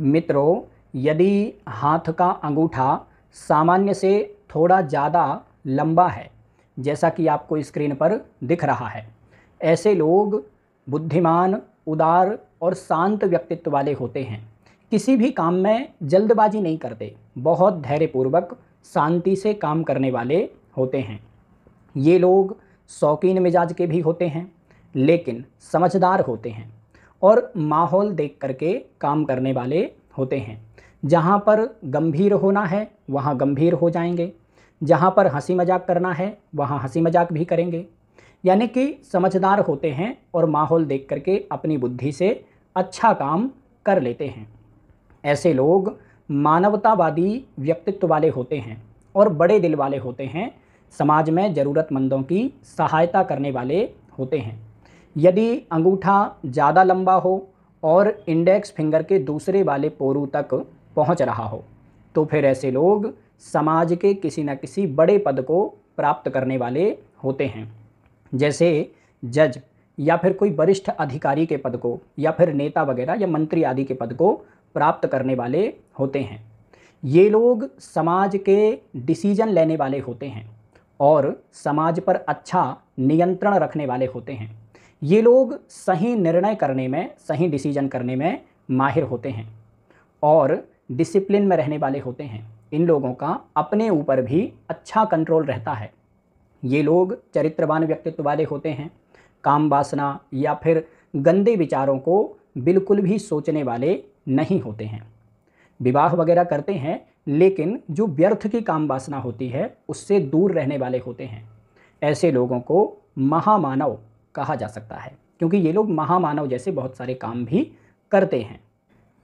मित्रों यदि हाथ का अंगूठा सामान्य से थोड़ा ज़्यादा लंबा है जैसा कि आपको स्क्रीन पर दिख रहा है ऐसे लोग बुद्धिमान उदार और शांत व्यक्तित्व वाले होते हैं किसी भी काम में जल्दबाजी नहीं करते बहुत धैर्यपूर्वक शांति से काम करने वाले होते हैं ये लोग शौकीन मिजाज के भी होते हैं लेकिन समझदार होते हैं और माहौल देख करके काम करने वाले होते हैं जहाँ पर गंभीर होना है वहाँ गंभीर हो जाएंगे जहाँ पर हंसी मजाक करना है वहाँ हंसी मजाक भी करेंगे यानी कि समझदार होते हैं और माहौल देख करके अपनी बुद्धि से अच्छा काम कर लेते हैं ऐसे लोग मानवतावादी व्यक्तित्व वाले होते हैं और बड़े दिल वाले होते हैं समाज में ज़रूरतमंदों की सहायता करने वाले होते हैं यदि अंगूठा ज़्यादा लंबा हो और इंडेक्स फिंगर के दूसरे वाले पोरू तक पहुंच रहा हो तो फिर ऐसे लोग समाज के किसी न किसी बड़े पद को प्राप्त करने वाले होते हैं जैसे जज या फिर कोई वरिष्ठ अधिकारी के पद को या फिर नेता वगैरह या मंत्री आदि के पद को प्राप्त करने वाले होते हैं ये लोग समाज के डिसीजन लेने वाले होते हैं और समाज पर अच्छा नियंत्रण रखने वाले होते हैं ये लोग सही निर्णय करने में सही डिसीजन करने में माहिर होते हैं और डिसिप्लिन में रहने वाले होते हैं इन लोगों का अपने ऊपर भी अच्छा कंट्रोल रहता है ये लोग चरित्रवान व्यक्तित्व वाले होते हैं काम वासना या फिर गंदे विचारों को बिल्कुल भी सोचने वाले नहीं होते हैं विवाह वगैरह करते हैं लेकिन जो व्यर्थ की काम वासना होती है उससे दूर रहने वाले होते हैं ऐसे लोगों को महामानव कहा जा सकता है क्योंकि ये लोग महामानव जैसे बहुत सारे काम भी करते हैं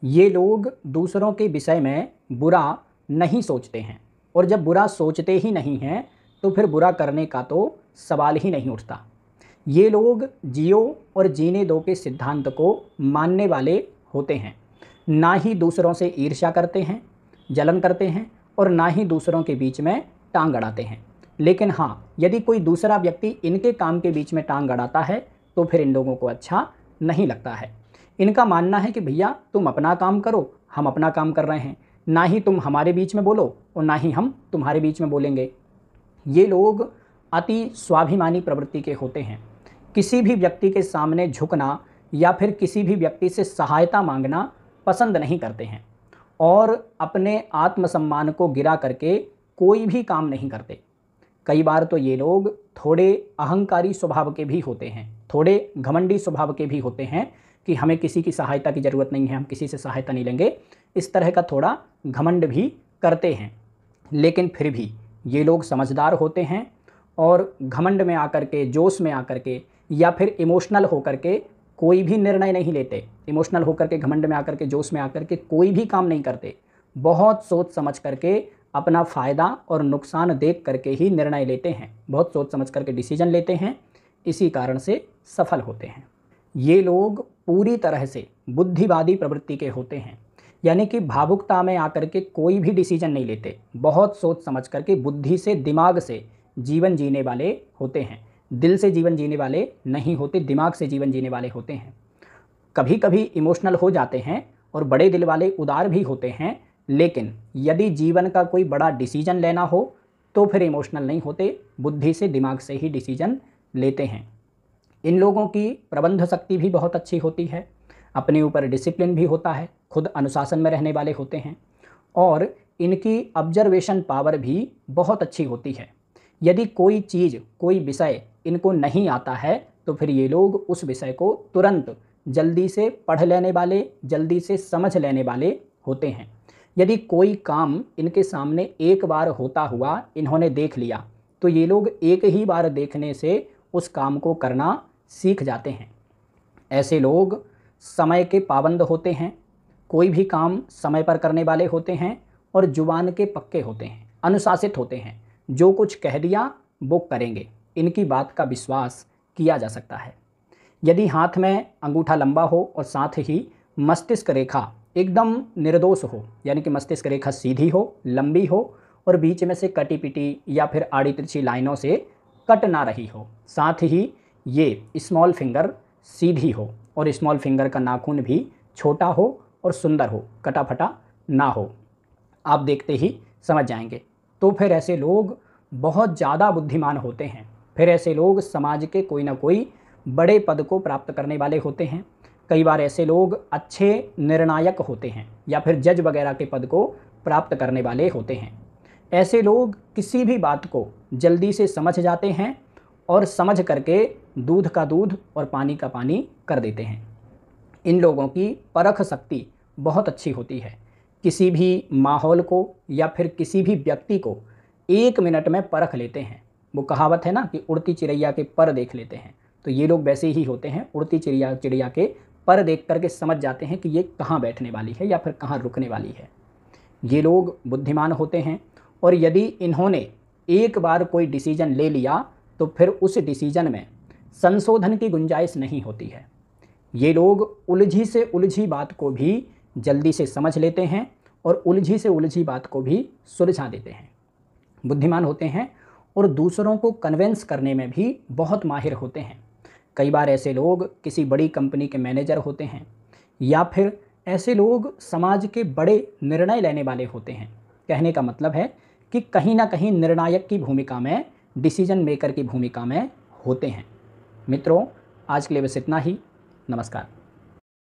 ये लोग दूसरों के विषय में बुरा नहीं सोचते हैं और जब बुरा सोचते ही नहीं हैं तो फिर बुरा करने का तो सवाल ही नहीं उठता ये लोग जियो और जीने दो के सिद्धांत को मानने वाले होते हैं ना ही दूसरों से ईर्ष्या करते हैं जलन करते हैं और ना ही दूसरों के बीच में टांग अड़ाते हैं लेकिन हाँ यदि कोई दूसरा व्यक्ति इनके काम के बीच में टांग गड़ाता है तो फिर इन लोगों को अच्छा नहीं लगता है इनका मानना है कि भैया तुम अपना काम करो हम अपना काम कर रहे हैं ना ही तुम हमारे बीच में बोलो और ना ही हम तुम्हारे बीच में बोलेंगे ये लोग अति स्वाभिमानी प्रवृत्ति के होते हैं किसी भी व्यक्ति के सामने झुकना या फिर किसी भी व्यक्ति से सहायता मांगना पसंद नहीं करते हैं और अपने आत्मसम्मान को गिरा करके कोई भी काम नहीं करते कई बार तो ये लोग थोड़े अहंकारी स्वभाव के भी होते हैं थोड़े घमंडी स्वभाव के भी होते हैं कि हमें किसी की सहायता की ज़रूरत नहीं है हम किसी से सहायता नहीं लेंगे इस तरह का थोड़ा घमंड भी करते हैं लेकिन फिर भी ये लोग समझदार होते हैं और घमंड में आकर के जोश में आकर के या फिर इमोशनल होकर के कोई भी निर्णय नहीं लेते इमोशनल होकर के घमंड में आकर के जोश में आकर के कोई भी काम नहीं करते बहुत सोच समझ करके अपना फ़ायदा और नुकसान देख करके ही निर्णय लेते हैं बहुत सोच समझ करके डिसीजन लेते हैं इसी कारण से सफल होते हैं ये लोग पूरी तरह से बुद्धिवादी प्रवृत्ति के होते हैं यानी कि भावुकता में आकर के कोई भी डिसीजन नहीं लेते बहुत सोच समझ करके बुद्धि से दिमाग से जीवन जीने वाले होते हैं दिल से जीवन जीने वाले नहीं होते दिमाग से जीवन जीने वाले होते हैं कभी कभी इमोशनल हो जाते हैं और बड़े दिल वाले उदार भी होते हैं लेकिन यदि जीवन का कोई बड़ा डिसीजन लेना हो तो फिर इमोशनल नहीं होते बुद्धि से दिमाग से ही डिसीजन लेते हैं इन लोगों की प्रबंध शक्ति भी बहुत अच्छी होती है अपने ऊपर डिसिप्लिन भी होता है खुद अनुशासन में रहने वाले होते हैं और इनकी ऑब्जर्वेशन पावर भी बहुत अच्छी होती है यदि कोई चीज़ कोई विषय इनको नहीं आता है तो फिर ये लोग उस विषय को तुरंत जल्दी से पढ़ लेने वाले जल्दी से समझ लेने वाले होते हैं यदि कोई काम इनके सामने एक बार होता हुआ इन्होंने देख लिया तो ये लोग एक ही बार देखने से उस काम को करना सीख जाते हैं ऐसे लोग समय के पाबंद होते हैं कोई भी काम समय पर करने वाले होते हैं और जुबान के पक्के होते हैं अनुशासित होते हैं जो कुछ कह दिया वो करेंगे इनकी बात का विश्वास किया जा सकता है यदि हाथ में अंगूठा लंबा हो और साथ ही मस्तिष्क रेखा एकदम निर्दोष हो यानी कि मस्तिष्क रेखा सीधी हो लंबी हो और बीच में से कटी पिटी या फिर आड़ी तिरछी लाइनों से कट ना रही हो साथ ही ये स्मॉल फिंगर सीधी हो और स्मॉल फिंगर का नाखून भी छोटा हो और सुंदर हो कटा फटा ना हो आप देखते ही समझ जाएंगे तो फिर ऐसे लोग बहुत ज़्यादा बुद्धिमान होते हैं फिर ऐसे लोग समाज के कोई ना कोई बड़े पद को प्राप्त करने वाले होते हैं कई बार ऐसे लोग अच्छे निर्णायक होते हैं या फिर जज वगैरह के पद को प्राप्त करने वाले होते हैं ऐसे लोग किसी भी बात को जल्दी से समझ जाते हैं और समझ करके दूध का दूध और पानी का पानी कर देते हैं इन लोगों की परख शक्ति बहुत अच्छी होती है किसी भी माहौल को या फिर किसी भी व्यक्ति को एक मिनट में परख लेते हैं वो कहावत है ना कि उड़ती चिड़ैया के पर देख लेते हैं तो ये लोग वैसे ही होते हैं उड़ती चिड़िया चिड़िया के पर देख करके समझ जाते हैं कि ये कहाँ बैठने वाली है या फिर कहाँ रुकने वाली है ये लोग बुद्धिमान होते हैं और यदि इन्होंने एक बार कोई डिसीजन ले लिया तो फिर उस डिसीजन में संशोधन की गुंजाइश नहीं होती है ये लोग उलझी से उलझी बात को भी जल्दी से समझ लेते हैं और उलझी से उलझी बात को भी सुलझा देते हैं बुद्धिमान होते हैं और दूसरों को कन्वेंस करने में भी बहुत माहिर होते हैं कई बार ऐसे लोग किसी बड़ी कंपनी के मैनेजर होते हैं या फिर ऐसे लोग समाज के बड़े निर्णय लेने वाले होते हैं कहने का मतलब है कि कहीं ना कहीं निर्णायक की भूमिका में डिसीजन मेकर की भूमिका में होते हैं मित्रों आज के लिए बस इतना ही नमस्कार